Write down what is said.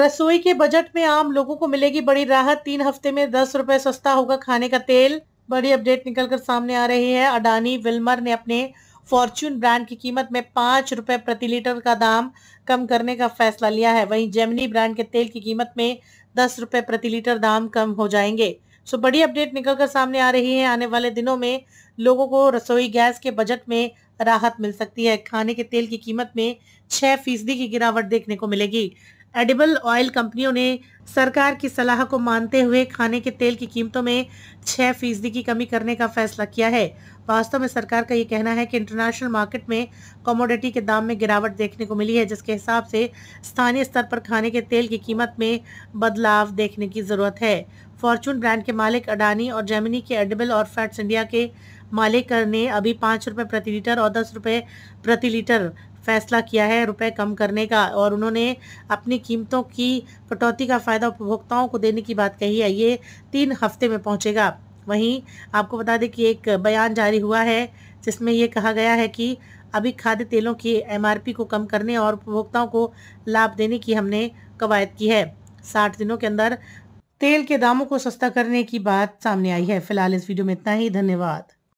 रसोई के बजट में आम लोगों को मिलेगी बड़ी राहत तीन हफ्ते में दस रुपए सस्ता होगा खाने का तेल बड़ी अपडेट निकलकर सामने आ रही है अडानी विल्मर ने अपने फॉर्च्यून ब्रांड की कीमत में पांच रुपए प्रति लीटर का दाम कम करने का फैसला लिया है वहीं जेमिनी ब्रांड के तेल की कीमत में दस रुपये प्रति लीटर दाम कम हो जाएंगे सो बड़ी अपडेट निकलकर सामने आ रही है आने वाले दिनों में लोगों को रसोई गैस के बजट में राहत मिल सकती है खाने के तेल की कीमत में छह फीसदी की गिरावट देखने को मिलेगी एडिबल ऑयल कंपनियों ने सरकार की सलाह को मानते हुए खाने के तेल की कीमतों में छः फीसदी की कमी करने का फैसला किया है वास्तव में सरकार का ये कहना है कि इंटरनेशनल मार्केट में कमोडिटी के दाम में गिरावट देखने को मिली है जिसके हिसाब से स्थानीय स्तर पर खाने के तेल की कीमत में बदलाव देखने की ज़रूरत है फॉर्चून ब्रांड के मालिक अडानी और जेमिनी के एडिबल और फैट्स इंडिया के मालिक ने अभी पाँच रुपये प्रति लीटर और दस रुपये प्रति लीटर फैसला किया है रुपए कम करने का और उन्होंने अपनी कीमतों की कटौती का फ़ायदा उपभोक्ताओं को देने की बात कही है ये तीन हफ्ते में पहुंचेगा वहीं आपको बता दें कि एक बयान जारी हुआ है जिसमें यह कहा गया है कि अभी खाद्य तेलों की एमआरपी को कम करने और उपभोक्ताओं को लाभ देने की हमने कवायद की है साठ दिनों के अंदर तेल के दामों को सस्ता करने की बात सामने आई है फिलहाल इस वीडियो में इतना ही धन्यवाद